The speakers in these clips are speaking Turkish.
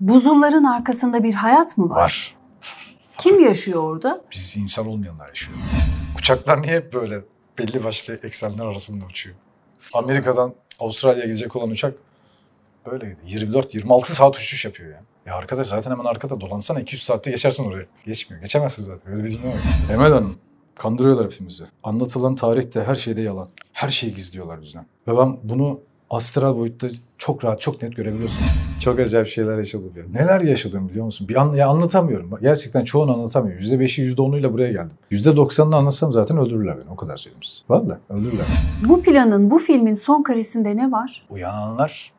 Buzulların arkasında bir hayat mı var? Var. Kim yaşıyor orada? Biz insan olmayanlar yaşıyor. Uçaklar niye hep böyle belli başlı eksenler arasında uçuyor? Amerika'dan Avustralya'ya gidecek olan uçak böyleydi. 24-26 saat uçuş yapıyor yani. Ya arkada zaten hemen arkada dolansana 200 3 saatte geçersin oraya. Geçmiyor. Geçemezsin zaten. Öyle bir dünya yok. Emel Hanım kandırıyorlar hepimizi. Anlatılan tarih de her şeyde yalan. Her şeyi gizliyorlar bizden. Ve ben bunu astral boyutta çok rahat, çok net görebiliyorsun. Çok acayip şeyler yaşadım ya. Neler yaşadım biliyor musun? Bir an, ya anlatamıyorum. gerçekten çoğunu anlatamıyorum. %5'i %10'uyla buraya geldim. %90'ını anlatsam zaten öldürürler beni. O kadar söyleyeyim size. Valla öldürürler. Bu planın, bu filmin son karesinde ne var? Uyananlar,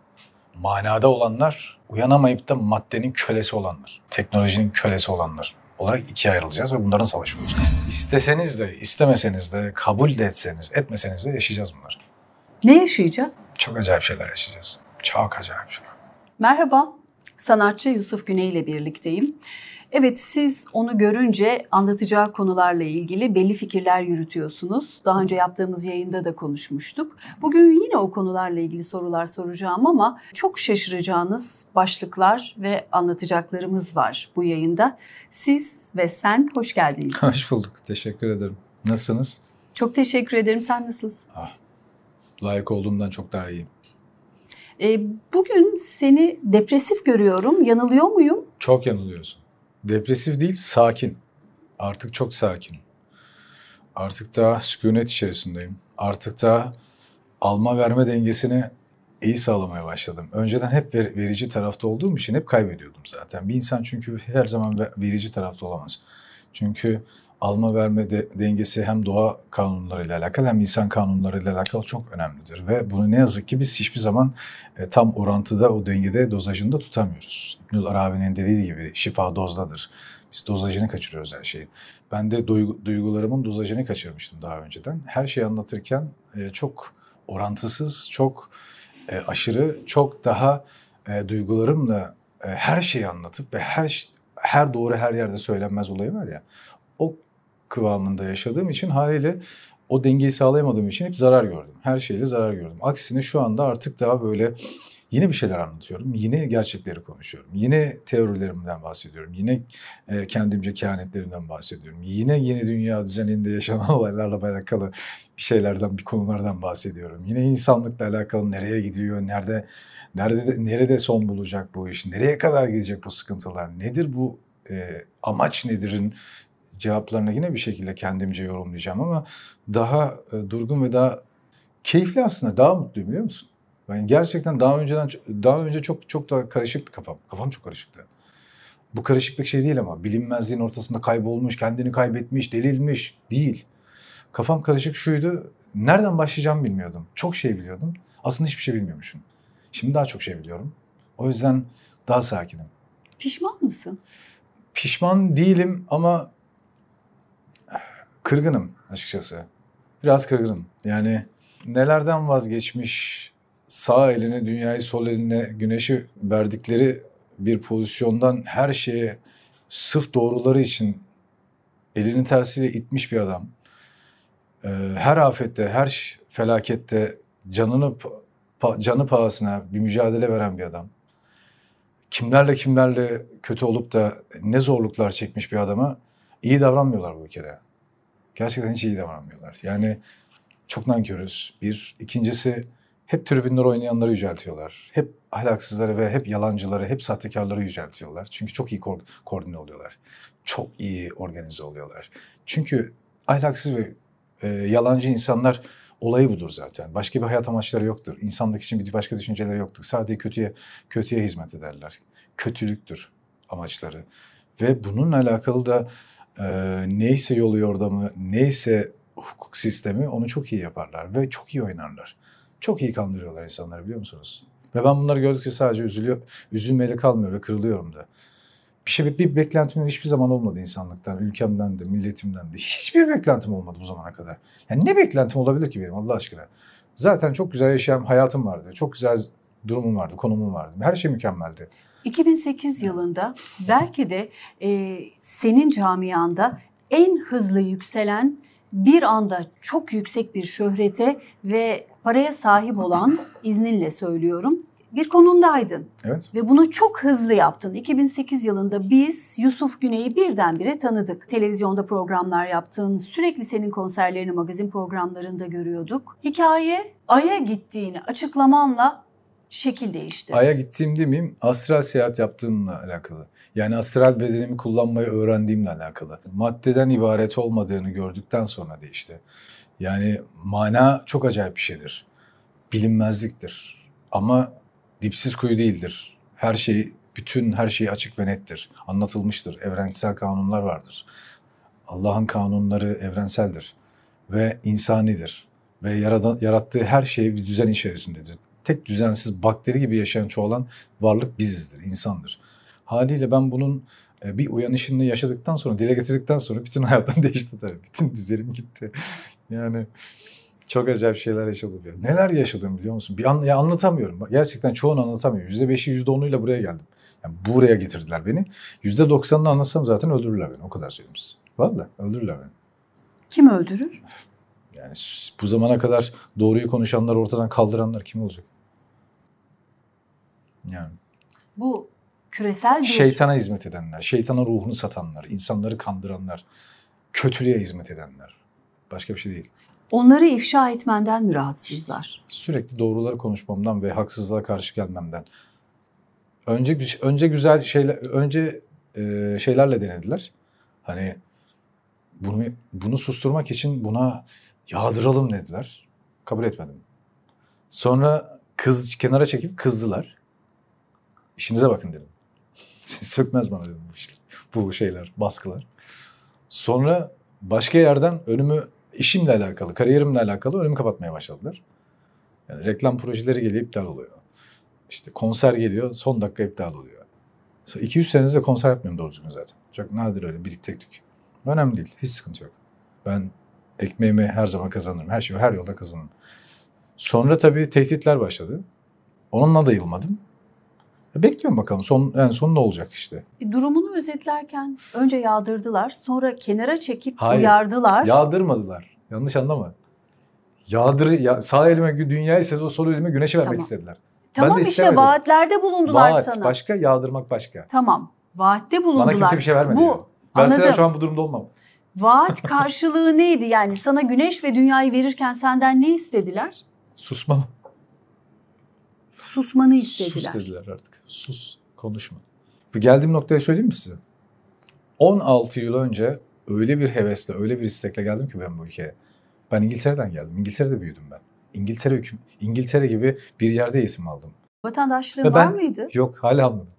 manada olanlar, uyanamayıp da maddenin kölesi olanlar, teknolojinin kölesi olanlar olarak ikiye ayrılacağız ve bunların savaşı olacak. İsteseniz de, istemeseniz de, kabul de etseniz, etmeseniz de yaşayacağız bunları. Ne yaşayacağız? Çok acayip şeyler yaşayacağız. Çok acayip şeyler. Merhaba, sanatçı Yusuf Güney ile birlikteyim. Evet siz onu görünce anlatacağı konularla ilgili belli fikirler yürütüyorsunuz. Daha önce yaptığımız yayında da konuşmuştuk. Bugün yine o konularla ilgili sorular soracağım ama çok şaşıracağınız başlıklar ve anlatacaklarımız var bu yayında. Siz ve sen hoş geldiniz. Hoş bulduk. Teşekkür ederim. Nasılsınız? Çok teşekkür ederim. Sen nasılsın? Ah, layık olduğumdan çok daha iyiyim. E, bugün seni depresif görüyorum. Yanılıyor muyum? Çok yanılıyorsun. Depresif değil, sakin. Artık çok sakin. Artık daha sükunet içerisindeyim. Artık daha alma verme dengesini iyi sağlamaya başladım. Önceden hep ver, verici tarafta olduğum için hep kaybediyordum zaten. Bir insan çünkü her zaman verici tarafta olamaz. Çünkü alma verme de, dengesi hem doğa kanunlarıyla alakalı hem insan kanunlarıyla alakalı çok önemlidir. Ve bunu ne yazık ki biz hiçbir zaman e, tam orantıda o dengede dozajında tutamıyoruz. İbnül Arabi'nin dediği gibi şifa dozdadır. Biz dozajını kaçırıyoruz her şeyin. Ben de duygu, duygularımın dozajını kaçırmıştım daha önceden. Her şeyi anlatırken e, çok orantısız, çok e, aşırı, çok daha e, duygularımla e, her şeyi anlatıp ve her her doğru her yerde söylenmez olayı var ya. O kıvamında yaşadığım için haliyle o dengeyi sağlayamadığım için hep zarar gördüm. Her şeyle zarar gördüm. Aksine şu anda artık daha böyle yine bir şeyler anlatıyorum. Yine gerçekleri konuşuyorum. Yine teorilerimden bahsediyorum. Yine e, kendimce kehanetlerimden bahsediyorum. Yine yeni dünya düzeninde yaşanan olaylarla alakalı bir şeylerden, bir konulardan bahsediyorum. Yine insanlıkla alakalı nereye gidiyor, nerede nerede nerede son bulacak bu iş, nereye kadar gidecek bu sıkıntılar, nedir bu e, amaç nedirin cevaplarına yine bir şekilde kendimce yorumlayacağım ama daha e, durgun ve daha keyifli aslında daha mutluyum biliyor musun? Yani gerçekten daha önceden daha önce çok çok da karışıktı kafam. Kafam çok karışıktı. Bu karışıklık şey değil ama bilinmezliğin ortasında kaybolmuş, kendini kaybetmiş, delilmiş değil. Kafam karışık şuydu. Nereden başlayacağımı bilmiyordum. Çok şey biliyordum. Aslında hiçbir şey bilmiyormuşum. Şimdi daha çok şey biliyorum. O yüzden daha sakinim. Pişman mısın? Pişman değilim ama kırgınım açıkçası. Biraz kırgınım. Yani nelerden vazgeçmiş sağ eline dünyayı sol eline güneşi verdikleri bir pozisyondan her şeye sıf doğruları için elini tersiyle itmiş bir adam. Ee, her afette, her felakette canını canı pahasına bir mücadele veren bir adam. Kimlerle kimlerle kötü olup da ne zorluklar çekmiş bir adama iyi davranmıyorlar bu ülkede. Gerçekten hiç iyi davranmıyorlar. Yani çok nankörüz. Bir. ikincisi hep tribünler oynayanları yüceltiyorlar. Hep ahlaksızları ve hep yalancıları, hep sahtekarları yüceltiyorlar. Çünkü çok iyi ko- koordine oluyorlar. Çok iyi organize oluyorlar. Çünkü ahlaksız ve e, yalancı insanlar olayı budur zaten. Başka bir hayat amaçları yoktur. İnsanlık için bir başka düşünceleri yoktur. Sadece kötüye kötüye hizmet ederler. Kötülüktür amaçları. Ve bununla alakalı da e, neyse yol yordamı, neyse hukuk sistemi onu çok iyi yaparlar ve çok iyi oynarlar. Çok iyi kandırıyorlar insanları biliyor musunuz? Ve ben bunları gördükçe sadece üzülüyor, üzülmeyle kalmıyor ve kırılıyorum da. Bir şey bir beklentim hiçbir zaman olmadı insanlıktan, ülkemden de, milletimden de. Hiçbir beklentim olmadı bu zamana kadar. Yani ne beklentim olabilir ki benim Allah aşkına? Zaten çok güzel yaşayan hayatım vardı. Çok güzel durumum vardı, konumum vardı. Her şey mükemmeldi. 2008 yılında belki de e, senin camianda en hızlı yükselen bir anda çok yüksek bir şöhrete ve paraya sahip olan izninle söylüyorum bir konumdaydın. Evet. Ve bunu çok hızlı yaptın. 2008 yılında biz Yusuf Güney'i birdenbire tanıdık. Televizyonda programlar yaptın. Sürekli senin konserlerini magazin programlarında görüyorduk. Hikaye Ay'a gittiğini açıklamanla şekil değişti. Ay'a gittiğim demeyeyim astral seyahat yaptığımla alakalı. Yani astral bedenimi kullanmayı öğrendiğimle alakalı. Maddeden ibaret olmadığını gördükten sonra değişti. Yani mana çok acayip bir şeydir. Bilinmezliktir. Ama dipsiz kuyu değildir. Her şey, bütün her şey açık ve nettir. Anlatılmıştır. Evrensel kanunlar vardır. Allah'ın kanunları evrenseldir ve insanidir. Ve yaradan, yarattığı her şey bir düzen içerisindedir. Tek düzensiz bakteri gibi yaşayan çoğalan varlık bizizdir, insandır. Haliyle ben bunun e, bir uyanışını yaşadıktan sonra, dile getirdikten sonra bütün hayatım değişti tabii. Bütün dizelim gitti. Yani çok acayip şeyler yaşadım. Ya. Neler yaşadım biliyor musun? Bir an, ya anlatamıyorum. gerçekten çoğunu anlatamıyorum. %5'i %10'uyla buraya geldim. Yani buraya getirdiler beni. %90'ını anlatsam zaten öldürürler beni. O kadar söyleyeyim size. Valla öldürürler beni. Kim öldürür? Yani bu zamana kadar doğruyu konuşanlar, ortadan kaldıranlar kim olacak? Yani. Bu küresel bir... Şeytana hizmet edenler, şeytana ruhunu satanlar, insanları kandıranlar, kötülüğe hizmet edenler. Başka bir şey değil. Onları ifşa etmenden mi rahatsızlar? Sürekli doğruları konuşmamdan ve haksızlığa karşı gelmemden. Önce önce güzel şeyler önce e, şeylerle denediler. Hani bunu bunu susturmak için buna yağdıralım dediler. Kabul etmedim. Sonra kız kenara çekip kızdılar. İşinize bakın dedim. Siz sökmez bana dedim bu işler. Bu şeyler, baskılar. Sonra başka yerden önümü işimle alakalı, kariyerimle alakalı önümü kapatmaya başladılar. Yani reklam projeleri geliyor iptal oluyor. İşte konser geliyor son dakika iptal oluyor. 2-3 senedir de konser yapmıyorum doğru düzgün zaten. Çok nadir öyle bir tek tük. Önemli değil. Hiç sıkıntı yok. Ben ekmeğimi her zaman kazanırım. Her şeyi her yolda kazanırım. Sonra tabii tehditler başladı. Onunla da yılmadım. Bekliyorum bakalım son yani son ne olacak işte. E, durumunu özetlerken önce yağdırdılar, sonra kenara çekip Hayır, uyardılar. Yağdırmadılar. Yanlış anlama. Yağdır ya, sağ elime dünyayı sezo sol elime güneşi vermek tamam. istediler. Tamam ben de işte istemedim. vaatlerde bulundular Vaat sana. başka, yağdırmak başka. Tamam. Vaatte bulundular. Bana kimse bir şey vermedi. Bu, Ben anladım. size şu an bu durumda olmam. Vaat karşılığı neydi? Yani sana güneş ve dünyayı verirken senden ne istediler? Susmam. Susmanı istediler. Sus dediler artık. Sus, konuşma. Bu geldiğim noktaya söyleyeyim mi size? 16 yıl önce öyle bir hevesle, öyle bir istekle geldim ki ben bu ülkeye. Ben İngiltere'den geldim. İngiltere'de büyüdüm ben. İngiltere hüküm, İngiltere gibi bir yerde eğitim aldım. Vatandaşlığın Ve ben, var mıydı? Yok, hala almadım.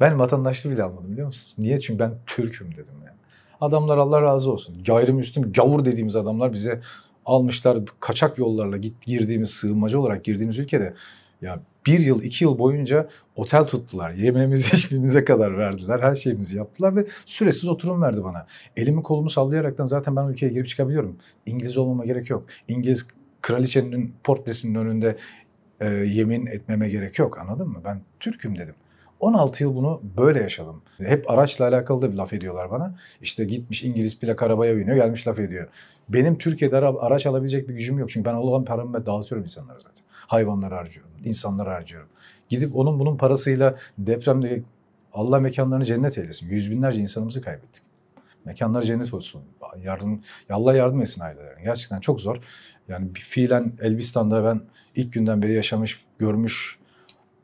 Ben vatandaşlığı bile almadım biliyor musunuz? Niye? Çünkü ben Türk'üm dedim yani. Adamlar Allah razı olsun. Gayrimüslim gavur dediğimiz adamlar bize almışlar kaçak yollarla git girdiğimiz sığınmacı olarak girdiğimiz ülkede ya bir yıl iki yıl boyunca otel tuttular. Yemeğimizi içmemize kadar verdiler. Her şeyimizi yaptılar ve süresiz oturum verdi bana. Elimi kolumu sallayaraktan zaten ben ülkeye girip çıkabiliyorum. İngiliz olmama gerek yok. İngiliz kraliçenin portresinin önünde e, yemin etmeme gerek yok anladın mı? Ben Türk'üm dedim. 16 yıl bunu böyle yaşadım. Hep araçla alakalı da bir laf ediyorlar bana. İşte gitmiş İngiliz plak arabaya biniyor gelmiş laf ediyor. Benim Türkiye'de araç alabilecek bir gücüm yok. Çünkü ben olan paramı dağıtıyorum insanlara zaten. hayvanları harcıyorum, insanları harcıyorum. Gidip onun bunun parasıyla depremde Allah mekanlarını cennet eylesin. Yüz binlerce insanımızı kaybettik. Mekanları cennet olsun. Yardım, Allah yardım etsin ailelerine. Gerçekten çok zor. Yani fiilen Elbistan'da ben ilk günden beri yaşamış, görmüş,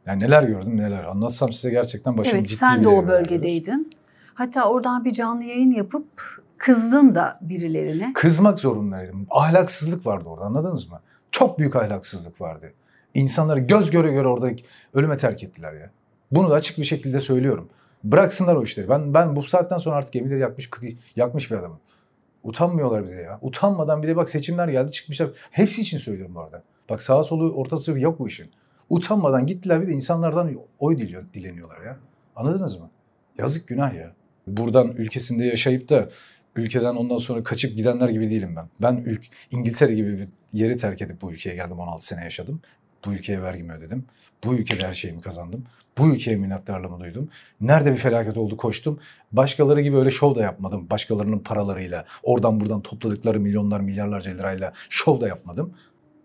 yani neler gördüm neler. Anlatsam size gerçekten başım evet, ciddi Evet sen de o bölgedeydin. Hatta oradan bir canlı yayın yapıp Kızdın da birilerine. Kızmak zorundaydım. Ahlaksızlık vardı orada anladınız mı? Çok büyük ahlaksızlık vardı. İnsanları göz göre göre orada ölüme terk ettiler ya. Bunu da açık bir şekilde söylüyorum. Bıraksınlar o işleri. Ben ben bu saatten sonra artık gemileri yakmış yakmış bir adamım. Utanmıyorlar bir de ya. Utanmadan bir de bak seçimler geldi çıkmışlar. Hepsi için söylüyorum bu arada. Bak sağa solu ortası yok bu işin. Utanmadan gittiler bir de insanlardan oy diliyor, dileniyorlar ya. Anladınız mı? Yazık günah ya. Buradan ülkesinde yaşayıp da ülkeden ondan sonra kaçıp gidenler gibi değilim ben. Ben ülk, İngiltere gibi bir yeri terk edip bu ülkeye geldim. 16 sene yaşadım. Bu ülkeye vergimi ödedim. Bu ülkede her şeyimi kazandım. Bu ülkeye minnettarlığımı duydum. Nerede bir felaket oldu koştum. Başkaları gibi öyle şov da yapmadım. Başkalarının paralarıyla, oradan buradan topladıkları milyonlar, milyarlarca lirayla şov da yapmadım.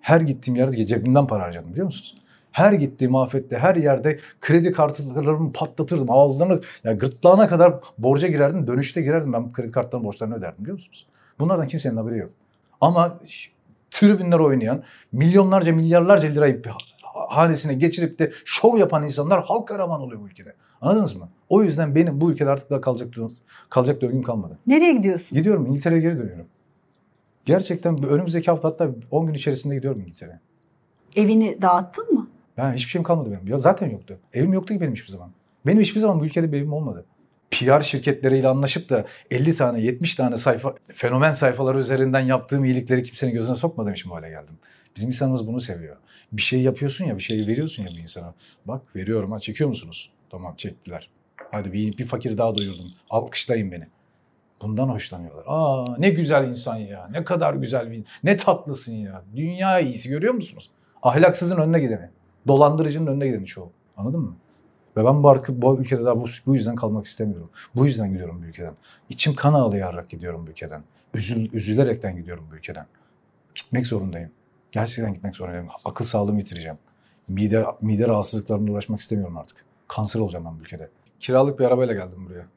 Her gittiğim yerde cebimden para harcadım biliyor musunuz? Her gittiğim afette her yerde kredi kartlarımı patlatırdım. Ağızlarını yani gırtlağına kadar borca girerdim. Dönüşte girerdim ben kredi kartlarının borçlarını öderdim biliyor musunuz? Bunlardan kimsenin haberi yok. Ama tribünler oynayan, milyonlarca milyarlarca lirayı hanesine geçirip de şov yapan insanlar halk kahraman oluyor bu ülkede. Anladınız mı? O yüzden benim bu ülkede artık daha kalacak kalacak döngüm kalmadı. Nereye gidiyorsun? Gidiyorum İngiltere'ye geri dönüyorum. Gerçekten önümüzdeki hafta hatta 10 gün içerisinde gidiyorum İngiltere'ye. Evini dağıttın yani hiçbir şeyim kalmadı benim. Ya zaten yoktu. Evim yoktu ki benim hiçbir zaman. Benim hiçbir zaman bu ülkede bir evim olmadı. PR şirketleriyle anlaşıp da 50 tane 70 tane sayfa fenomen sayfaları üzerinden yaptığım iyilikleri kimsenin gözüne sokmadığım için bu hale geldim. Bizim insanımız bunu seviyor. Bir şey yapıyorsun ya bir şey veriyorsun ya bir insana. Bak veriyorum ha çekiyor musunuz? Tamam çektiler. Hadi bir, bir fakir daha doyurdum. Alkışlayın beni. Bundan hoşlanıyorlar. Aa ne güzel insan ya. Ne kadar güzel bir Ne tatlısın ya. Dünya iyisi görüyor musunuz? Ahlaksızın önüne gideni. Dolandırıcının önüne gideni çoğu. Anladın mı? Ve ben bu, arka, bu ülkede daha bu, bu yüzden kalmak istemiyorum. Bu yüzden gidiyorum bu ülkeden. İçim kan ağlayarak gidiyorum bu ülkeden. Üzül, üzülerekten gidiyorum bu ülkeden. Gitmek zorundayım. Gerçekten gitmek zorundayım. Akıl sağlığımı yitireceğim. Mide, mide rahatsızlıklarımla uğraşmak istemiyorum artık. Kanser olacağım ben bu ülkede. Kiralık bir arabayla geldim buraya.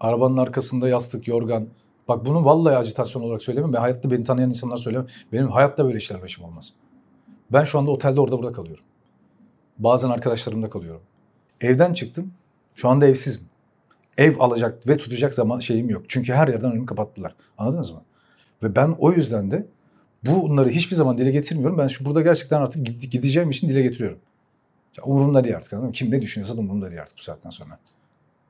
Arabanın arkasında yastık, yorgan. Bak bunu vallahi acitasyon olarak söylemiyorum. Ben hayatta beni tanıyan insanlar söylemiyorum. Benim hayatta böyle işler başım olmaz. Ben şu anda otelde orada burada kalıyorum. Bazen arkadaşlarımda kalıyorum. Evden çıktım. Şu anda evsizim. Ev alacak ve tutacak zaman şeyim yok. Çünkü her yerden önümü kapattılar. Anladınız mı? Ve ben o yüzden de bunları hiçbir zaman dile getirmiyorum. Ben şu burada gerçekten artık gideceğim için dile getiriyorum. Ya umurumda değil artık anladın mı? Kim ne düşünüyorsa da umurumda değil artık bu saatten sonra.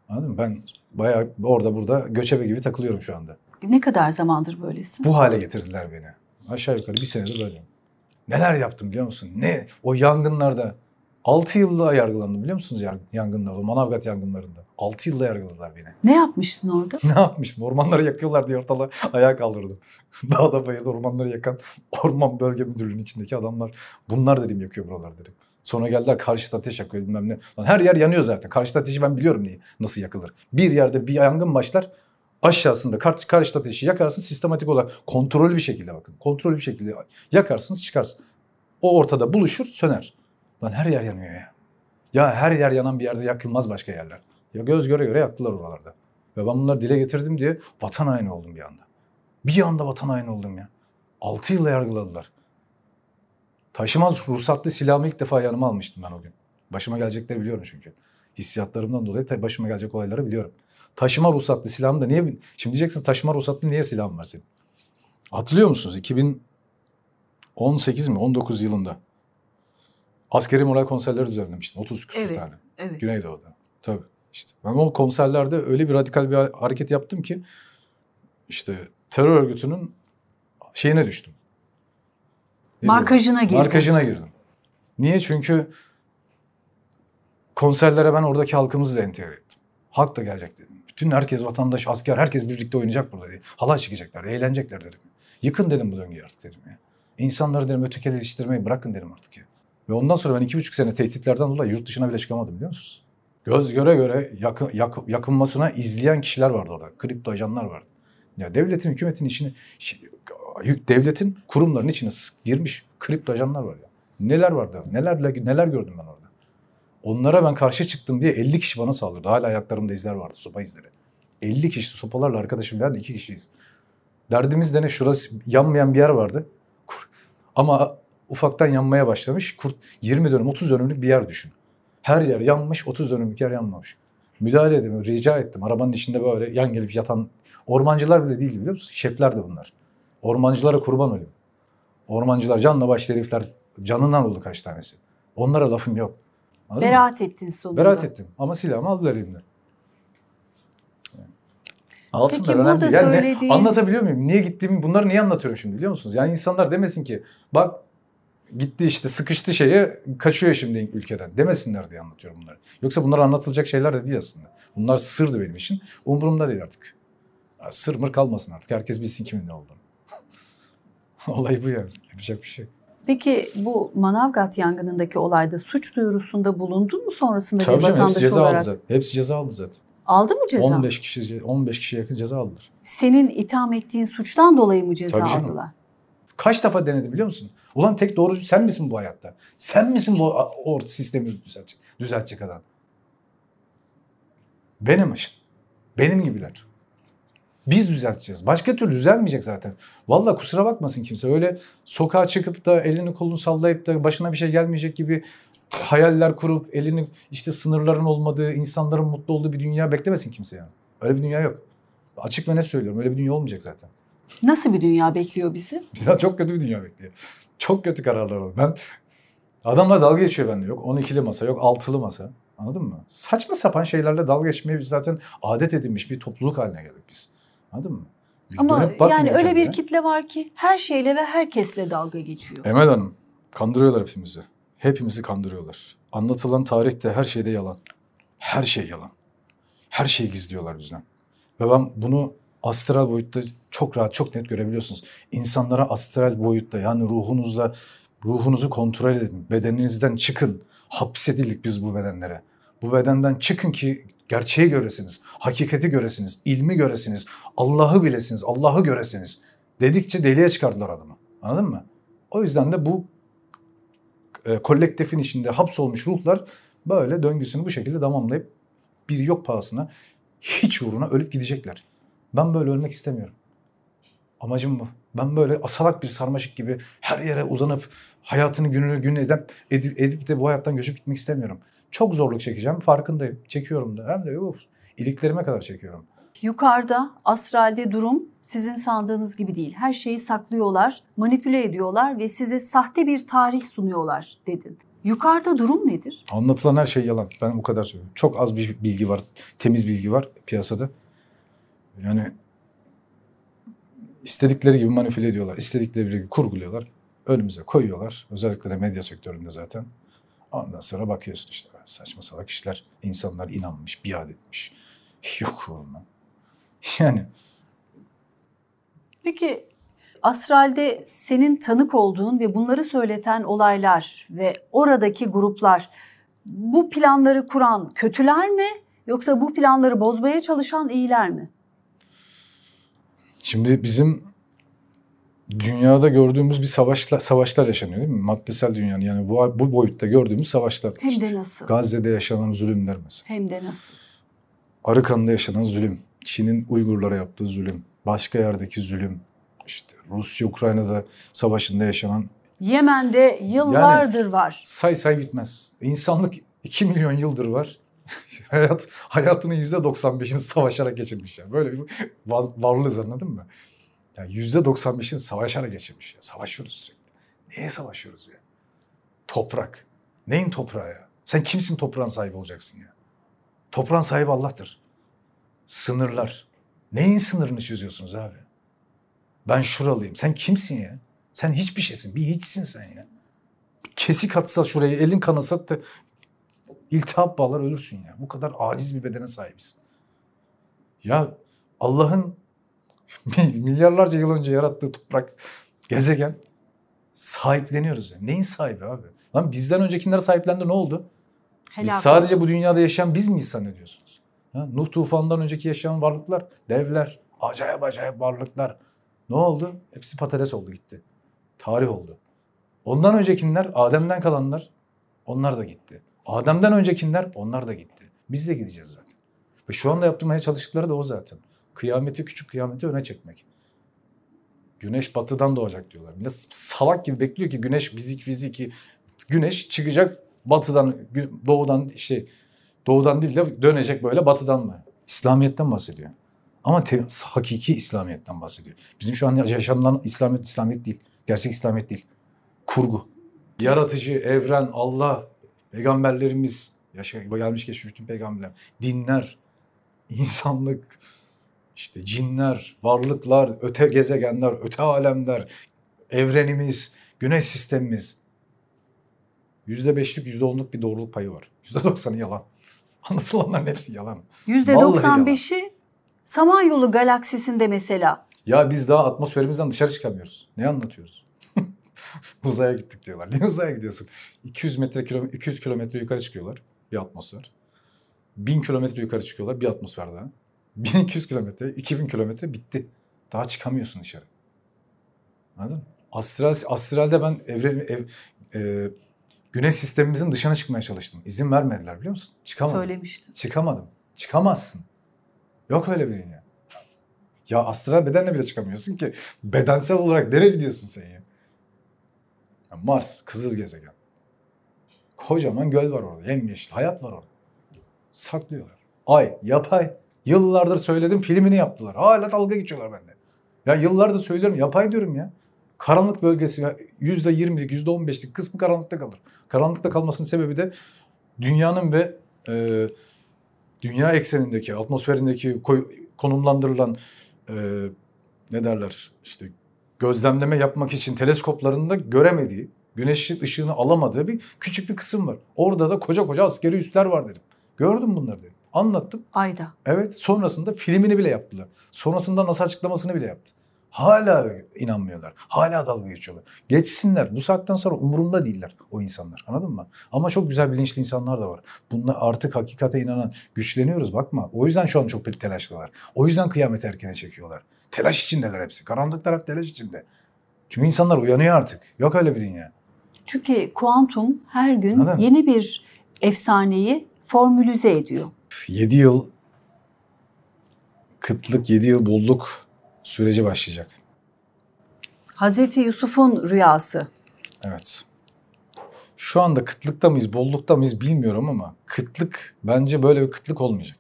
Anladın mı? Ben bayağı orada burada göçebe gibi takılıyorum şu anda. Ne kadar zamandır böylesin? Bu hale getirdiler beni. Aşağı yukarı bir senedir böyleyim. Neler yaptım biliyor musun? Ne? O yangınlarda 6 yılda yargılandım biliyor musunuz yangınlarda, Manavgat yangınlarında. 6 yılda yargıladılar beni. Ne yapmıştın orada? ne yapmıştım? Ormanları yakıyorlar diye ortalığı ayağa kaldırdım. Dağda bayırda ormanları yakan orman bölge müdürlüğünün içindeki adamlar bunlar dedim yakıyor buralar dedim. Sonra geldiler karşı ateş yakıyor bilmem ne. her yer yanıyor zaten. Karşı ateşi ben biliyorum neyi, nasıl yakılır. Bir yerde bir yangın başlar aşağısında kar, karşı ateşi yakarsın sistematik olarak kontrollü bir şekilde bakın. Kontrollü bir şekilde yakarsınız çıkarsın. O ortada buluşur söner. Lan her yer yanıyor ya. Ya her yer yanan bir yerde yakılmaz başka yerler. Ya göz göre göre yaktılar oralarda. Ve ben bunları dile getirdim diye vatan haini oldum bir anda. Bir anda vatan haini oldum ya. 6 yılla yargıladılar. Taşımaz ruhsatlı silahımı ilk defa yanıma almıştım ben o gün. Başıma gelecekleri biliyorum çünkü. Hissiyatlarımdan dolayı başıma gelecek olayları biliyorum. Taşıma ruhsatlı silahım da niye... Şimdi diyeceksiniz taşıma ruhsatlı niye silahım var senin? Hatırlıyor musunuz? 2018 mi 19 yılında Askeri moral konserleri düzenlemiştim. 30 küsur evet, tane. Evet. Güneydoğu'da. Tabii. işte. ben o konserlerde öyle bir radikal bir hareket yaptım ki işte terör örgütünün şeyine düştüm. markajına girdim. Markajına girdim. Niye? Çünkü konserlere ben oradaki halkımızı da entegre ettim. Halk da gelecek dedim. Bütün herkes vatandaş, asker herkes birlikte oynayacak burada diye. Halay çekecekler, eğlenecekler dedim. Yıkın dedim bu döngüyü artık dedim ya. İnsanları dedim ötekileştirmeyi bırakın dedim artık ya. Ve ondan sonra ben iki buçuk sene tehditlerden dolayı yurt dışına bile çıkamadım biliyor musunuz? Göz göre göre yakın, yakın, yakınmasına izleyen kişiler vardı orada. Kripto ajanlar vardı. Ya devletin, hükümetin içine, devletin kurumlarının içine girmiş kripto ajanlar var ya. Neler vardı? Neler neler gördüm ben orada. Onlara ben karşı çıktım diye 50 kişi bana saldırdı. Hala ayaklarımda izler vardı, sopa izleri. 50 kişi sopalarla arkadaşım ben iki 2 kişiyiz. Derdimiz de ne? Şurası yanmayan bir yer vardı. Ama ufaktan yanmaya başlamış. Kurt 20 dönüm 30 dönümlük bir yer düşün. Her yer yanmış 30 dönümlük yer yanmamış. Müdahale edin rica ettim. Arabanın içinde böyle yan gelip yatan ormancılar bile değil biliyor musun? Şefler de bunlar. Ormancılara kurban olayım. Ormancılar canla başlı herifler canından oldu kaç tanesi. Onlara lafım yok. Anladın Beraat mı? ettin sonunda. Beraat ettim ama silahımı aldılar elimden. Alsınlar Peki, Burada yani söylediğin... anlatabiliyor muyum? Niye gittiğimi bunları niye anlatıyorum şimdi biliyor musunuz? Yani insanlar demesin ki bak gitti işte sıkıştı şeye kaçıyor şimdi ülkeden demesinler diye anlatıyorum bunları. Yoksa bunlar anlatılacak şeyler de değil aslında. Bunlar sırdı benim için. Umurumda değil artık. Ya sır mır kalmasın artık. Herkes bilsin kimin ne olduğunu. Olay bu yani. Yapacak bir şey Peki bu Manavgat yangınındaki olayda suç duyurusunda bulundun mu sonrasında Tabii bir canım, vatandaş hepsi ceza olarak? Aldı zaten. Hepsi ceza aldı zaten. Aldı mı ceza? 15 kişi 15 kişi yakın ceza aldılar. Senin itham ettiğin suçtan dolayı mı ceza Tabii aldılar? Canım. Kaç defa denedi biliyor musun? Ulan tek doğrucu sen misin bu hayatta? Sen misin bu o sistemi düzeltecek, düzeltecek adam? Benim aşın. Benim gibiler. Biz düzelteceğiz. Başka türlü düzelmeyecek zaten. Valla kusura bakmasın kimse. Öyle sokağa çıkıp da elini kolunu sallayıp da başına bir şey gelmeyecek gibi hayaller kurup elini işte sınırların olmadığı, insanların mutlu olduğu bir dünya beklemesin kimse yani. Öyle bir dünya yok. Açık ve ne söylüyorum. Öyle bir dünya olmayacak zaten. Nasıl bir dünya bekliyor bizi? Bizi çok kötü bir dünya bekliyor. Çok kötü kararlar alıyor. Ben adamlar dalga geçiyor bende. Yok 12'li masa, yok 6'lı masa. Anladın mı? Saçma sapan şeylerle dalga geçmeye biz zaten adet edinmiş bir topluluk haline geldik biz. Anladın mı? Ama yani öyle bir kitle var ki her şeyle ve herkesle dalga geçiyor. Emel Hanım kandırıyorlar hepimizi. Hepimizi kandırıyorlar. Anlatılan tarihte her şeyde yalan. Her şey yalan. Her şeyi gizliyorlar bizden. Ve ben bunu astral boyutta çok rahat, çok net görebiliyorsunuz. İnsanlara astral boyutta yani ruhunuzda ruhunuzu kontrol edin. Bedeninizden çıkın. Hapsedildik biz bu bedenlere. Bu bedenden çıkın ki gerçeği göresiniz, hakikati göresiniz, ilmi göresiniz, Allah'ı bilesiniz, Allah'ı göresiniz. Dedikçe deliye çıkardılar adamı. Anladın mı? O yüzden de bu e, kolektifin içinde hapsolmuş ruhlar böyle döngüsünü bu şekilde tamamlayıp bir yok pahasına hiç uğruna ölüp gidecekler. Ben böyle ölmek istemiyorum. Amacım bu. Ben böyle asalak bir sarmaşık gibi her yere uzanıp hayatını gününü gün edip, edip, edip de bu hayattan göçüp gitmek istemiyorum. Çok zorluk çekeceğim farkındayım. Çekiyorum da hem de uf, iliklerime kadar çekiyorum. Yukarıda astralde durum sizin sandığınız gibi değil. Her şeyi saklıyorlar, manipüle ediyorlar ve size sahte bir tarih sunuyorlar dedin. Yukarıda durum nedir? Anlatılan her şey yalan. Ben bu kadar söylüyorum. Çok az bir bilgi var, temiz bilgi var piyasada. Yani istedikleri gibi manipüle ediyorlar. istedikleri gibi kurguluyorlar. Önümüze koyuyorlar. Özellikle de medya sektöründe zaten. Ondan sonra bakıyorsun işte saçma salak işler. İnsanlar inanmış, biat etmiş. Yok olma. Yani. Peki Astral'de senin tanık olduğun ve bunları söyleten olaylar ve oradaki gruplar bu planları kuran kötüler mi yoksa bu planları bozmaya çalışan iyiler mi? Şimdi bizim dünyada gördüğümüz bir savaşla, savaşlar yaşanıyor değil mi? Maddesel dünyanın yani bu, bu boyutta gördüğümüz savaşlar. Hem işte. de nasıl? Gazze'de yaşanan zulümler mesela. Hem de nasıl? Arıkan'da yaşanan zulüm, Çin'in Uygurlara yaptığı zulüm, başka yerdeki zulüm, işte Rusya-Ukrayna'da savaşında yaşanan Yemen'de yıllardır yani, var. Say say bitmez. İnsanlık 2 milyon yıldır var. Hayat hayatının yüzde %95'ini savaşarak geçirmiş ya. Böyle bir var, varlığız anladın mı? Yüzde %95'ini savaşarak geçirmiş ya. Savaşıyoruz sürekli. Neye savaşıyoruz ya? Toprak. Neyin toprağı ya? Sen kimsin toprağın sahibi olacaksın ya? Toprağın sahibi Allah'tır. Sınırlar. Neyin sınırını çiziyorsunuz abi? Ben şuralıyım. Sen kimsin ya? Sen hiçbir şeysin. Bir hiçsin sen ya. Kesik atsa şuraya elin kanasa da İltihap bağlar ölürsün ya. Bu kadar aciz bir bedene sahibiz. Ya Allah'ın milyarlarca yıl önce yarattığı toprak, gezegen sahipleniyoruz. Yani. Neyin sahibi abi? Lan bizden öncekiler sahiplendi ne oldu? Helal biz sadece bu dünyada yaşayan biz miyiz zannediyorsunuz? Ha? Nuh tufandan önceki yaşayan varlıklar, devler, acayip acayip varlıklar. Ne oldu? Hepsi patates oldu gitti. Tarih oldu. Ondan öncekiler, Adem'den kalanlar onlar da gitti. Adem'den öncekiler onlar da gitti. Biz de gideceğiz zaten. Ve şu anda yaptırmaya çalıştıkları da o zaten. Kıyameti küçük kıyameti öne çekmek. Güneş batıdan doğacak diyorlar. Millet salak gibi bekliyor ki güneş bizik fiziki güneş çıkacak batıdan doğudan işte doğudan değil de dönecek böyle batıdan mı? İslamiyet'ten bahsediyor. Ama te- hakiki İslamiyet'ten bahsediyor. Bizim şu an yaşanılan İslamiyet İslamiyet değil. Gerçek İslamiyet değil. Kurgu. Yaratıcı, evren, Allah, Peygamberlerimiz, yaşa gelmiş geçmiş bütün peygamberler, dinler, insanlık, işte cinler, varlıklar, öte gezegenler, öte alemler, evrenimiz, güneş sistemimiz. Yüzde beşlik, yüzde onluk bir doğruluk payı var. Yüzde doksanı yalan. Anlatılanların hepsi yalan. Yüzde doksan beşi Samanyolu galaksisinde mesela. Ya biz daha atmosferimizden dışarı çıkamıyoruz. Ne anlatıyoruz? uzaya gittik diyorlar. Niye uzaya gidiyorsun? 200 metre kilometre 200 kilometre yukarı çıkıyorlar bir atmosfer. 1000 kilometre yukarı çıkıyorlar bir atmosfer daha. 1200 kilometre, 2000 kilometre bitti. Daha çıkamıyorsun dışarı. Anladın mı? Astral, astralde ben evren, ev, e, güneş sistemimizin dışına çıkmaya çalıştım. İzin vermediler biliyor musun? Çıkamadım. Söylemiştim. Çıkamadım. Çıkamazsın. Yok öyle bir dünya. Ya astral bedenle bile çıkamıyorsun ki. Bedensel olarak nereye gidiyorsun sen ya? Mars kızıl gezegen. Kocaman göl var orada. Yemyeşil hayat var orada. Saklıyorlar. Ay yapay. Yıllardır söyledim filmini yaptılar. Hala dalga geçiyorlar bende. Ya yıllardır söylüyorum yapay diyorum ya. Karanlık bölgesi %20'lik %15'lik kısmı karanlıkta kalır. Karanlıkta kalmasının sebebi de dünyanın ve e, dünya eksenindeki atmosferindeki koy, konumlandırılan e, ne derler işte gözlemleme yapmak için teleskoplarında göremediği, güneş ışığını alamadığı bir küçük bir kısım var. Orada da koca koca askeri üsler var dedim. Gördüm bunları dedim. Anlattım. Ayda. Evet sonrasında filmini bile yaptılar. Sonrasında NASA açıklamasını bile yaptı. Hala inanmıyorlar. Hala dalga geçiyorlar. Geçsinler. Bu saatten sonra umurumda değiller o insanlar. Anladın mı? Ama çok güzel bilinçli insanlar da var. Bunlar artık hakikate inanan güçleniyoruz bakma. O yüzden şu an çok telaşlılar. O yüzden kıyamet erkene çekiyorlar. Telaş içindeler hepsi. Karanlık taraf telaş içinde. Çünkü insanlar uyanıyor artık. Yok öyle bir dünya. Çünkü kuantum her gün Anladın? yeni bir efsaneyi formülüze ediyor. 7 yıl kıtlık, 7 yıl bolluk süreci başlayacak. Hazreti Yusuf'un rüyası. Evet. Şu anda kıtlıkta mıyız, bollukta mıyız bilmiyorum ama kıtlık bence böyle bir kıtlık olmayacak.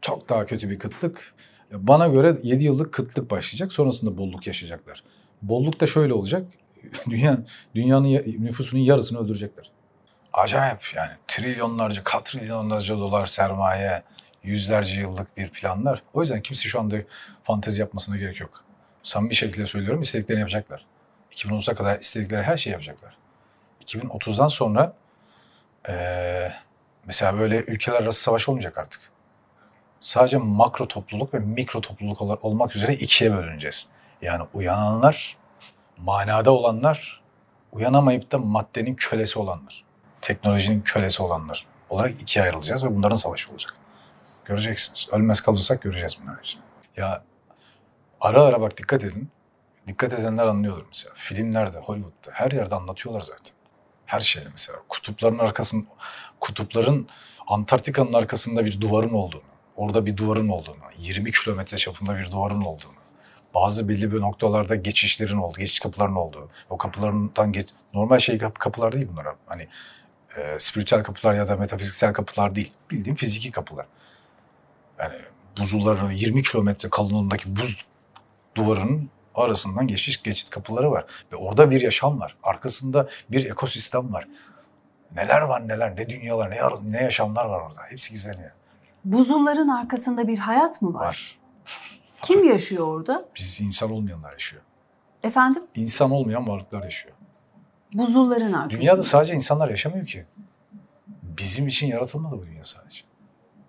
Çok daha kötü bir kıtlık. Bana göre 7 yıllık kıtlık başlayacak. Sonrasında bolluk yaşayacaklar. Bolluk da şöyle olacak. Dünya, dünyanın nüfusunun yarısını öldürecekler. Acayip yani trilyonlarca, katrilyonlarca dolar sermaye, yüzlerce yıllık bir planlar. O yüzden kimse şu anda fantezi yapmasına gerek yok. Samimi şekilde söylüyorum istediklerini yapacaklar. 2030'a kadar istedikleri her şeyi yapacaklar. 2030'dan sonra ee, mesela böyle ülkeler arası savaş olmayacak artık sadece makro topluluk ve mikro topluluk olmak üzere ikiye bölüneceğiz. Yani uyananlar, manada olanlar, uyanamayıp da maddenin kölesi olanlar, teknolojinin kölesi olanlar olarak ikiye ayrılacağız ve bunların savaşı olacak. Göreceksiniz. Ölmez kalırsak göreceğiz bunların hepsini. Ya ara ara bak dikkat edin. Dikkat edenler anlıyordur mesela. Filmlerde, Hollywood'da her yerde anlatıyorlar zaten. Her şeyde mesela. Kutupların arkasında, kutupların Antarktika'nın arkasında bir duvarın olduğunu orada bir duvarın olduğunu, 20 kilometre çapında bir duvarın olduğunu, bazı belli bir noktalarda geçişlerin olduğu, geçiş kapıların olduğu, o kapılarından geç, normal şey kap, kapılar değil bunlar. Hani e, spiritüel kapılar ya da metafiziksel kapılar değil. Bildiğim fiziki kapılar. Yani buzulların 20 kilometre kalınlığındaki buz duvarının arasından geçiş geçit kapıları var. Ve orada bir yaşam var. Arkasında bir ekosistem var. Neler var neler, ne dünyalar, ne, ne yaşamlar var orada. Hepsi gizleniyor. Buzulların arkasında bir hayat mı var? Var. Kim yaşıyor orada? Biz insan olmayanlar yaşıyor. Efendim? İnsan olmayan varlıklar yaşıyor. Buzulların arkasında. Dünyada sadece insanlar yaşamıyor ki. Bizim için yaratılmadı bu dünya sadece.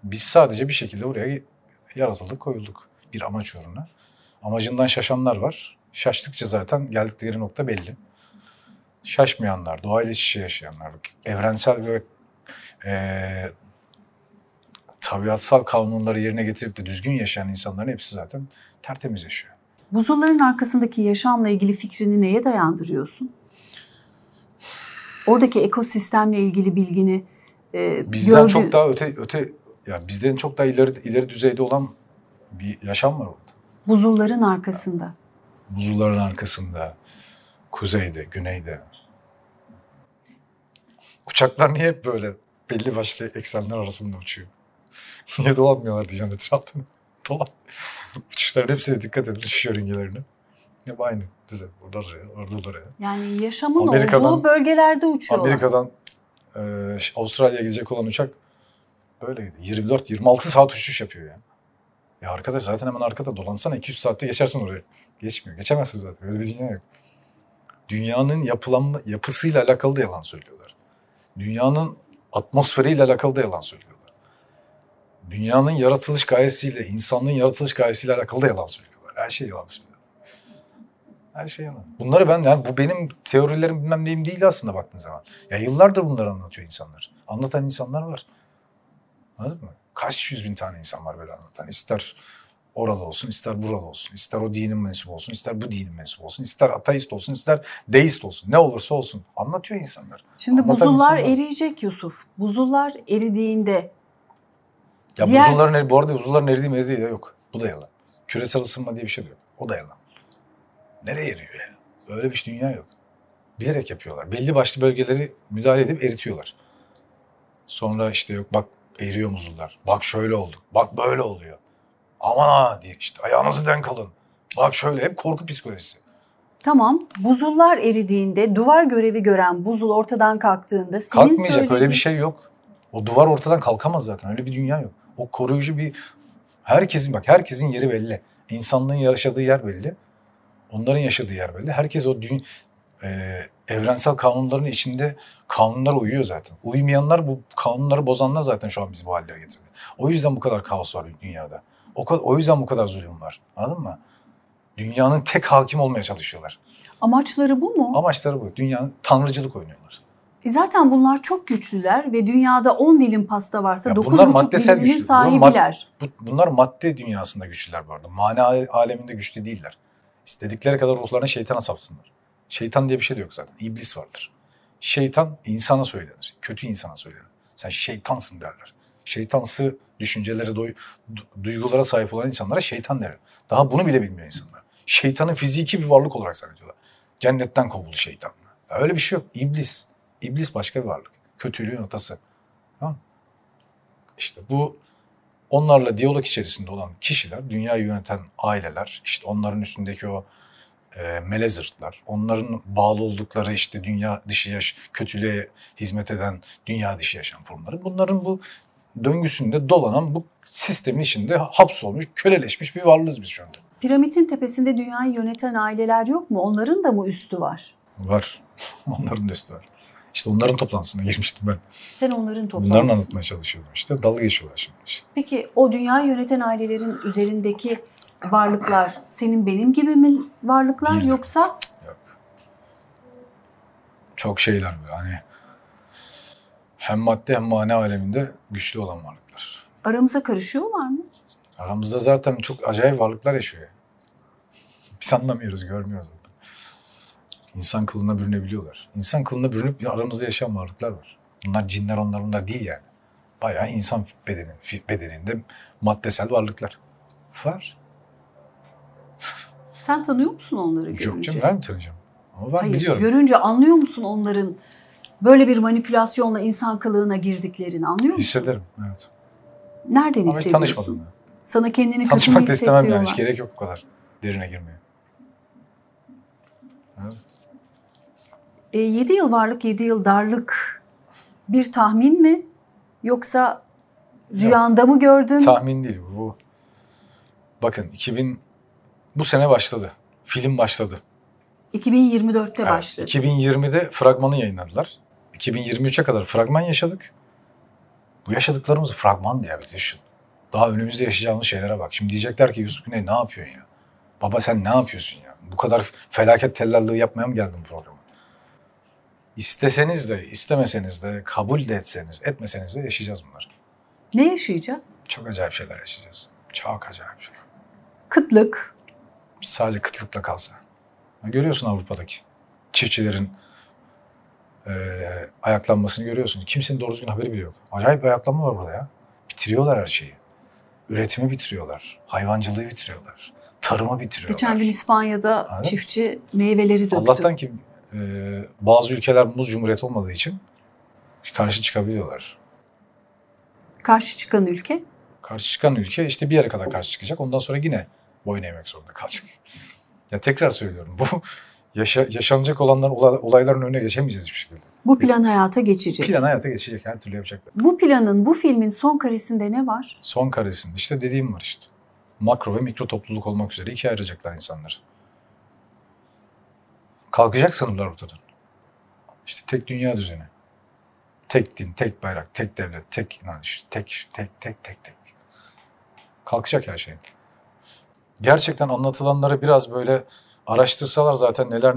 Biz sadece bir şekilde oraya yaratıldık, koyulduk bir amaç uğruna. Amacından şaşanlar var. Şaştıkça zaten geldikleri nokta belli. Şaşmayanlar, doğayla iç yaşayanlar, evrensel ve e, tabiatsal kanunları yerine getirip de düzgün yaşayan insanların hepsi zaten tertemiz yaşıyor. Buzulların arkasındaki yaşamla ilgili fikrini neye dayandırıyorsun? Oradaki ekosistemle ilgili bilgini e, bizden gördü... çok daha öte öte yani bizden çok daha ileri ileri düzeyde olan bir yaşam var orada. Buzulların arkasında. buzulların arkasında, kuzeyde, güneyde. Uçaklar niye hep böyle belli başlı eksenler arasında uçuyor? Niye dolanmıyorlar diyeceğim etrafını. Dolan. Uçuşların hepsine dikkat edin düşüş yörüngelerine. Hep aynı düzen. Burada oraya, orada oraya. Yani yaşamın Amerika'dan, olduğu bölgelerde uçuyor. Amerika'dan e, Avustralya'ya gidecek olan uçak böyleydi. 24-26 saat uçuş yapıyor yani. Ya arkadaş zaten hemen arkada dolansana 200 saatte geçersin oraya. Geçmiyor. Geçemezsin zaten. Öyle bir dünya yok. Dünyanın yapılanma, yapısıyla alakalı da yalan söylüyorlar. Dünyanın atmosferiyle alakalı da yalan söylüyorlar dünyanın yaratılış gayesiyle, insanlığın yaratılış gayesiyle alakalı da yalan söylüyorlar. Her şey yalan söylüyorlar. Her şey yalan. Bunları ben, yani bu benim teorilerim bilmem neyim değil aslında baktığın zaman. Ya yıllardır bunları anlatıyor insanlar. Anlatan insanlar var. Anladın mı? Kaç yüz bin tane insan var böyle anlatan. İster oralı olsun, ister buralı olsun, ister o dinin mensubu olsun, ister bu dinin mensubu olsun, ister ateist olsun, ister deist olsun. Ne olursa olsun anlatıyor insanlar. Şimdi Anlatan buzullar insanlar. eriyecek Yusuf. Buzullar eridiğinde ya Diğer... buzulların bu arada buzulların eridiği eridiği de yok. Bu da yalan. Küresel ısınma diye bir şey de yok. O da yalan. Nereye eriyor ya? Öyle bir şey dünya yok. Bilerek yapıyorlar. Belli başlı bölgeleri müdahale edip eritiyorlar. Sonra işte yok bak eriyor muzullar. Bak şöyle olduk. Bak böyle oluyor. Aman ha diye işte ayağınızı denk alın. Bak şöyle hep korku psikolojisi. Tamam. Buzullar eridiğinde duvar görevi gören buzul ortadan kalktığında senin Kalkmayacak söylediğin... öyle bir şey yok. O duvar ortadan kalkamaz zaten. Öyle bir dünya yok. O koruyucu bir herkesin bak herkesin yeri belli. İnsanlığın yaşadığı yer belli. Onların yaşadığı yer belli. Herkes o dünya, e, evrensel kanunların içinde kanunlar uyuyor zaten. Uymayanlar bu kanunları bozanlar zaten şu an bizi bu hallere getirdi. O yüzden bu kadar kaos var dünyada. O, kadar, o yüzden bu kadar zulüm var. Anladın mı? Dünyanın tek hakim olmaya çalışıyorlar. Amaçları bu mu? Amaçları bu. Dünyanın tanrıcılık oynuyorlar. E, zaten bunlar çok güçlüler ve dünyada 10 dilim pasta varsa 9,5 diliminin güçlü. sahibiler. Bunlar, mad- madde dünyasında güçlüler bu arada. Mana aleminde güçlü değiller. İstedikleri kadar ruhlarına şeytana sapsınlar. Şeytan diye bir şey de yok zaten. İblis vardır. Şeytan insana söylenir. Kötü insana söylenir. Sen şeytansın derler. Şeytansı düşüncelere, doy, duygulara sahip olan insanlara şeytan derler. Daha bunu bile bilmiyor insanlar. Şeytanın fiziki bir varlık olarak zannediyorlar. Cennetten kovuldu şeytan. Öyle bir şey yok. İblis. İblis başka bir varlık. Kötülüğün atası. Tamam İşte bu onlarla diyalog içerisinde olan kişiler, dünyayı yöneten aileler, işte onların üstündeki o e, melezırtlar, onların bağlı oldukları işte dünya dışı yaş, kötülüğe hizmet eden dünya dışı yaşam formları. Bunların bu döngüsünde dolanan bu sistemin içinde hapsolmuş, köleleşmiş bir varlığız biz şu anda. Piramidin tepesinde dünyayı yöneten aileler yok mu? Onların da mı üstü var? Var. Onların da üstü var. İşte onların toplantısına girmiştim ben. Sen onların toplantısı. Bunların anlatmaya çalışıyordum işte. Dalga geçiyorlar şimdi işte. Peki o dünyayı yöneten ailelerin üzerindeki varlıklar senin benim gibi mi varlıklar Değil. yoksa? Yok. Çok şeyler var hani hem madde hem mane aleminde güçlü olan varlıklar. Aramıza karışıyorlar mı? Aramızda zaten çok acayip varlıklar yaşıyor. Biz anlamıyoruz, görmüyoruz. İnsan kılına bürünebiliyorlar. İnsan kılına bürünüp aramızda yaşayan varlıklar var. Bunlar cinler onlar, onlarında değil yani. Bayağı insan bedenin, bedeninde maddesel varlıklar var. Sen tanıyor musun onları görünce? Yok canım ben tanıyacağım. Ama ben Hayır, biliyorum. Görünce anlıyor musun onların böyle bir manipülasyonla insan kılığına girdiklerini anlıyor musun? Hissederim evet. Nereden Ama hissediyorsun? Ama hiç tanışmadım. Yani. Sana kendini Tanışmak da istemem yani hiç gerek yok o kadar derine girmeye. Evet. E, 7 yıl varlık, 7 yıl darlık bir tahmin mi? Yoksa rüyanda Yok, mı gördün? Tahmin değil bu. Bakın 2000 bu sene başladı. Film başladı. 2024'te evet, başladı. 2020'de fragmanı yayınladılar. 2023'e kadar fragman yaşadık. Bu yaşadıklarımızı fragman diye bir düşün. Daha önümüzde yaşayacağımız şeylere bak. Şimdi diyecekler ki Yusuf Güney ne yapıyorsun ya? Baba sen ne yapıyorsun ya? Bu kadar felaket tellallığı yapmaya mı geldin programa? İsteseniz de, istemeseniz de, kabul de etseniz, etmeseniz de yaşayacağız bunları. Ne yaşayacağız? Çok acayip şeyler yaşayacağız. Çok acayip şeyler. Kıtlık. Sadece kıtlıkla kalsa. Görüyorsun Avrupa'daki çiftçilerin e, ayaklanmasını görüyorsun. Kimsenin doğru düzgün haberi bile yok. Acayip bir ayaklanma var burada ya. Bitiriyorlar her şeyi. Üretimi bitiriyorlar. Hayvancılığı bitiriyorlar. Tarımı bitiriyorlar. Geçen gün İspanya'da Anladın? çiftçi meyveleri döktü. Allah'tan ki ee, bazı ülkeler muz cumhuriyeti olmadığı için karşı çıkabiliyorlar. Karşı çıkan ülke? Karşı çıkan ülke işte bir yere kadar karşı çıkacak. Ondan sonra yine boyun eğmek zorunda kalacak. ya tekrar söylüyorum bu yaşa, yaşanacak olanlar olayların önüne geçemeyeceğiz hiçbir şekilde. Bu plan hayata geçecek. Plan hayata geçecek her türlü yapacaklar. Bu planın bu filmin son karesinde ne var? Son karesinde işte dediğim var işte. Makro ve mikro topluluk olmak üzere ikiye ayıracaklar insanları. Kalkacak sınırlar ortadan. İşte tek dünya düzeni. Tek din, tek bayrak, tek devlet, tek inanç, tek, tek, tek, tek, tek. Kalkacak her şey. Gerçekten anlatılanları biraz böyle araştırsalar zaten neler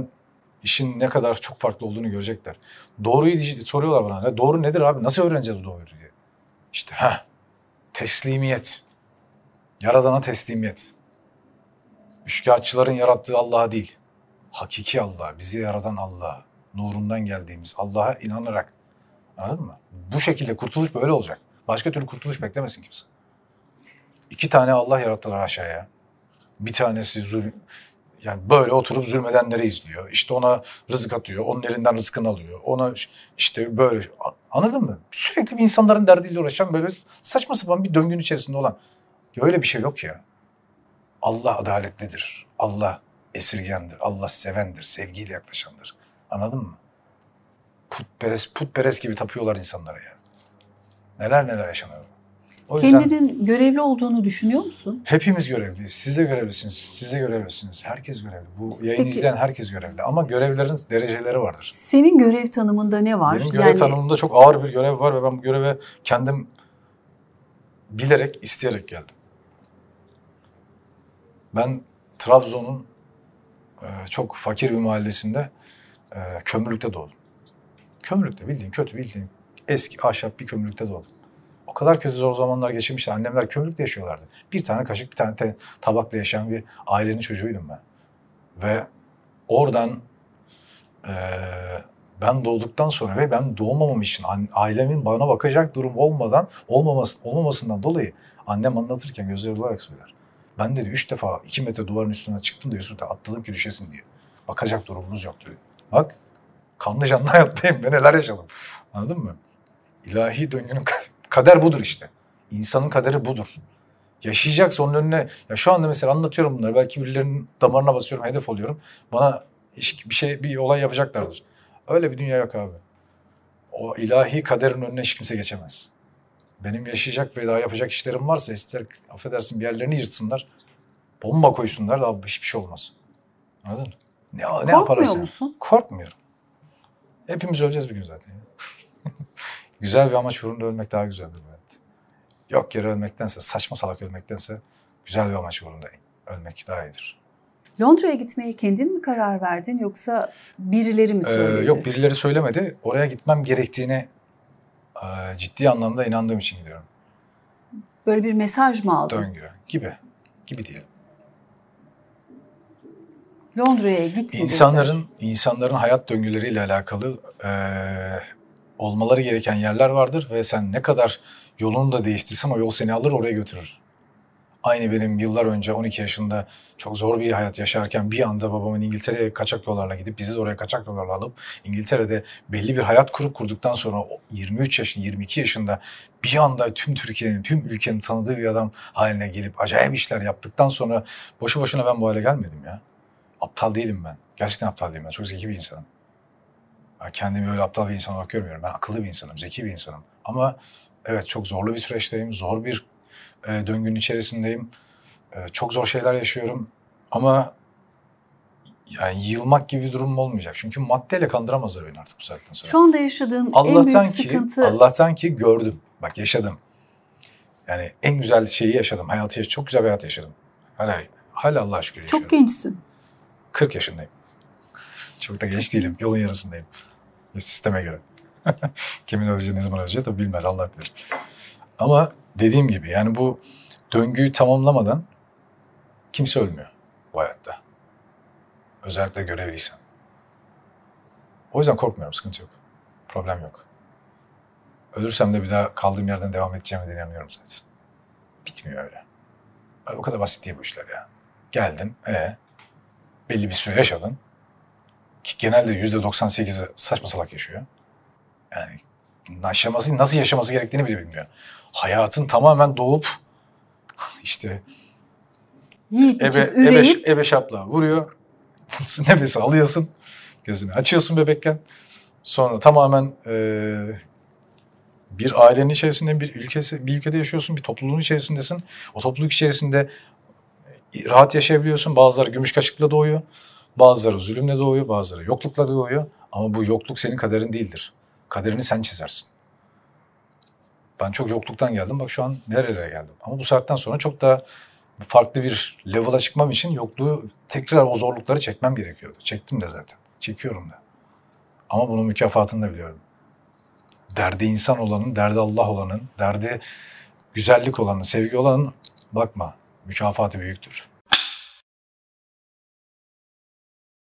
işin ne kadar çok farklı olduğunu görecekler. Doğruyu soruyorlar bana. Ya doğru nedir abi? Nasıl öğreneceğiz doğruyu diye. İşte ha teslimiyet. Yaradana teslimiyet. Üçkağıtçıların yarattığı Allah'a değil hakiki Allah, bizi yaradan Allah, nurundan geldiğimiz Allah'a inanarak anladın mı? Bu şekilde kurtuluş böyle olacak. Başka türlü kurtuluş beklemesin kimse. İki tane Allah yarattılar aşağıya. Bir tanesi zul yani böyle oturup zulmedenleri izliyor. İşte ona rızık atıyor. Onun elinden rızkını alıyor. Ona işte böyle anladın mı? Sürekli bir insanların derdiyle uğraşan böyle saçma sapan bir döngün içerisinde olan. öyle bir şey yok ya. Allah adaletlidir. Allah esirgendir. Allah sevendir, sevgiyle yaklaşandır. Anladın mı? Putperest, putperest gibi tapıyorlar insanlara ya. Neler neler yaşanıyor. O Kendinin görevli olduğunu düşünüyor musun? Hepimiz görevliyiz. Siz de görevlisiniz, siz de görevlisiniz. Herkes görevli. Bu yayını Peki. izleyen herkes görevli. Ama görevlerin dereceleri vardır. Senin görev tanımında ne var? Benim görev yani... tanımımda çok ağır bir görev var ve ben bu göreve kendim bilerek, isteyerek geldim. Ben Trabzon'un ee, çok fakir bir mahallesinde e, kömürlükte doğdum. Kömürlükte bildiğin kötü bildiğin eski ahşap bir kömürlükte doğdum. O kadar kötü zor zamanlar geçirmişti. Annemler kömürlükte yaşıyorlardı. Bir tane kaşık bir tane tabakla yaşayan bir ailenin çocuğuydum ben. Ve oradan e, ben doğduktan sonra ve ben doğmamam için ailemin bana bakacak durum olmadan olmaması, olmamasından dolayı annem anlatırken gözleri olarak söyler. Ben dedi üç defa iki metre duvarın üstüne çıktım da Yusuf da atladım ki düşesin diye. Bakacak durumumuz yok diyor. Bak kanlı canlı hayattayım ve neler yaşadım. Anladın mı? İlahi döngünün kader budur işte. İnsanın kaderi budur. Yaşayacaksa onun önüne ya şu anda mesela anlatıyorum bunları belki birilerinin damarına basıyorum hedef oluyorum. Bana bir şey bir olay yapacaklardır. Öyle bir dünya yok abi. O ilahi kaderin önüne hiç kimse geçemez. Benim yaşayacak ve daha yapacak işlerim varsa ister affedersin bir yerlerini yırtsınlar. Bomba koysunlar da hiçbir şey olmaz. Anladın mı? Ne, Korkmuyor ne yaparız musun? Korkmuyorum. Hepimiz öleceğiz bir gün zaten. güzel bir amaç uğrunda ölmek daha güzeldir bu hayat. Yok yere ölmektense, saçma salak ölmektense güzel bir amaç uğrunda ölmek daha iyidir. Londra'ya gitmeye kendin mi karar verdin yoksa birileri mi ee, söyledi? Ee, yok birileri söylemedi. Oraya gitmem gerektiğini ee, ciddi anlamda inandığım için gidiyorum. Böyle bir mesaj mı aldın? Döngü gibi. Gibi diyelim. Londra'ya git. İnsanların insanların hayat döngüleriyle alakalı e, olmaları gereken yerler vardır ve sen ne kadar yolunu da değiştirsen o yol seni alır oraya götürür. Aynı benim yıllar önce 12 yaşında çok zor bir hayat yaşarken bir anda babamın İngiltere'ye kaçak yollarla gidip bizi de oraya kaçak yollarla alıp İngiltere'de belli bir hayat kurup kurduktan sonra 23 yaşın 22 yaşında bir anda tüm Türkiye'nin tüm ülkenin tanıdığı bir adam haline gelip acayip işler yaptıktan sonra boşu boşuna ben bu hale gelmedim ya. Aptal değilim ben. Gerçekten aptal değilim ben. Çok zeki bir insanım. Ben kendimi öyle aptal bir insan olarak görmüyorum. Ben akıllı bir insanım, zeki bir insanım. Ama evet çok zorlu bir süreçteyim. Zor bir e, döngünün içerisindeyim. E, çok zor şeyler yaşıyorum ama yani yılmak gibi bir durumum olmayacak. Çünkü maddeyle kandıramazlar beni artık bu saatten sonra. Şu anda yaşadığın Allah'tan en büyük ki, sıkıntı... Allah'tan ki gördüm. Bak yaşadım. Yani en güzel şeyi yaşadım. Hayatı yaşadım. Çok güzel bir hayat yaşadım. Hala, hala Allah'a şükür yaşıyorum. Çok gençsin. 40 yaşındayım. Çok da genç değilim. Yolun yarısındayım. Sisteme göre. Kimin öleceğini ne zaman öleceği tabii bilmez Allah bilir. Ama dediğim gibi yani bu döngüyü tamamlamadan kimse ölmüyor bu hayatta. Özellikle görevliysen. O yüzden korkmuyorum, sıkıntı yok. Problem yok. Ölürsem de bir daha kaldığım yerden devam edeceğime de inanıyorum zaten. Bitmiyor öyle. Abi o kadar basit değil bu işler ya. Geldin, e belli bir süre yaşadın. Ki genelde yüzde %98'i saçma salak yaşıyor. Yani yaşaması, nasıl yaşaması gerektiğini bile bilmiyor hayatın tamamen doğup işte Yiyip ebe, üreyip, ebe, ebe şapla vuruyor. nefesi alıyorsun. Gözünü açıyorsun bebekken. Sonra tamamen e, bir ailenin içerisinde bir ülkesi bir ülkede yaşıyorsun, bir topluluğun içerisindesin. O topluluk içerisinde e, rahat yaşayabiliyorsun. Bazıları gümüş kaşıkla doğuyor. Bazıları zulümle doğuyor, bazıları yoklukla doğuyor. Ama bu yokluk senin kaderin değildir. Kaderini sen çizersin. Ben çok yokluktan geldim. Bak şu an nerelere geldim. Ama bu saatten sonra çok daha farklı bir level'a çıkmam için yokluğu tekrar o zorlukları çekmem gerekiyordu. Çektim de zaten. Çekiyorum da. Ama bunun mükafatını da biliyorum. Derdi insan olanın, derdi Allah olanın, derdi güzellik olanın, sevgi olanın bakma mükafatı büyüktür.